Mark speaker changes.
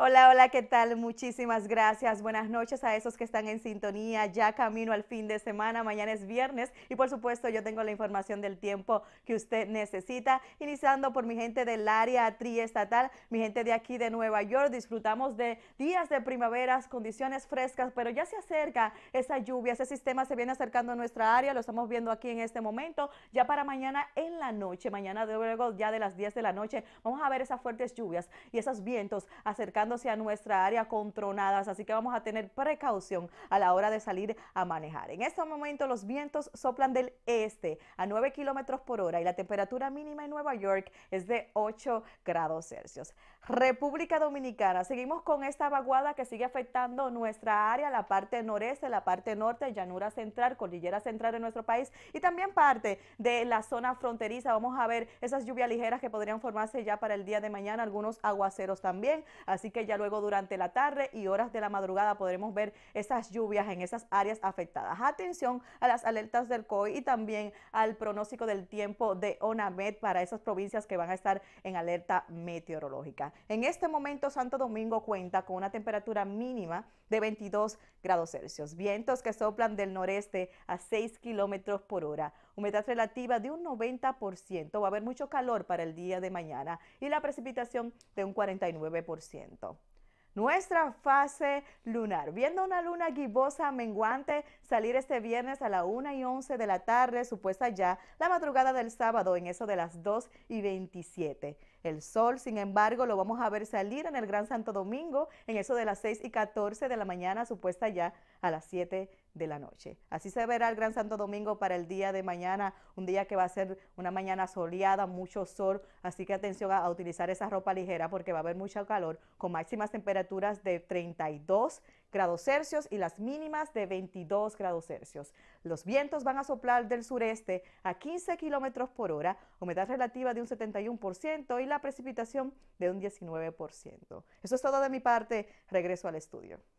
Speaker 1: Hola, hola, ¿qué tal? Muchísimas gracias. Buenas noches a esos que están en sintonía. Ya camino al fin de semana. Mañana es viernes y por supuesto yo tengo la información del tiempo que usted necesita. Iniciando por mi gente del área triestatal, mi gente de aquí de Nueva York. Disfrutamos de días de primaveras, condiciones frescas, pero ya se acerca esa lluvia. Ese sistema se viene acercando a nuestra área. Lo estamos viendo aquí en este momento. Ya para mañana en la noche, mañana de luego ya de las 10 de la noche, vamos a ver esas fuertes lluvias y esos vientos acercando a nuestra área con tronadas, así que vamos a tener precaución a la hora de salir a manejar. En este momento los vientos soplan del este a 9 kilómetros por hora y la temperatura mínima en Nueva York es de 8 grados Celsius. República Dominicana, seguimos con esta vaguada que sigue afectando nuestra área, la parte noreste, la parte norte, llanura central, cordillera central de nuestro país y también parte de la zona fronteriza. Vamos a ver esas lluvias ligeras que podrían formarse ya para el día de mañana, algunos aguaceros también. Así que que ya luego durante la tarde y horas de la madrugada podremos ver esas lluvias en esas áreas afectadas. Atención a las alertas del COI y también al pronóstico del tiempo de ONAMED para esas provincias que van a estar en alerta meteorológica. En este momento Santo Domingo cuenta con una temperatura mínima de 22 grados Celsius, vientos que soplan del noreste a 6 kilómetros por hora humedad relativa de un 90%. Va a haber mucho calor para el día de mañana y la precipitación de un 49% nuestra fase lunar. Viendo una luna gibosa menguante salir este viernes a la 1 y 11 de la tarde, supuesta ya la madrugada del sábado en eso de las 2 y 27. El sol, sin embargo, lo vamos a ver salir en el Gran Santo Domingo en eso de las 6 y 14 de la mañana, supuesta ya a las 7 de la noche. Así se verá el Gran Santo Domingo para el día de mañana, un día que va a ser una mañana soleada, mucho sol, así que atención a, utilizar esa ropa ligera porque va a haber mucho calor, con máximas temperaturas de 32 grados Celsius y las mínimas de 22 grados Celsius. Los vientos van a soplar del sureste a 15 kilómetros por hora, humedad relativa de un 71% y la precipitación de un 19%. Eso es todo de mi parte, regreso al estudio.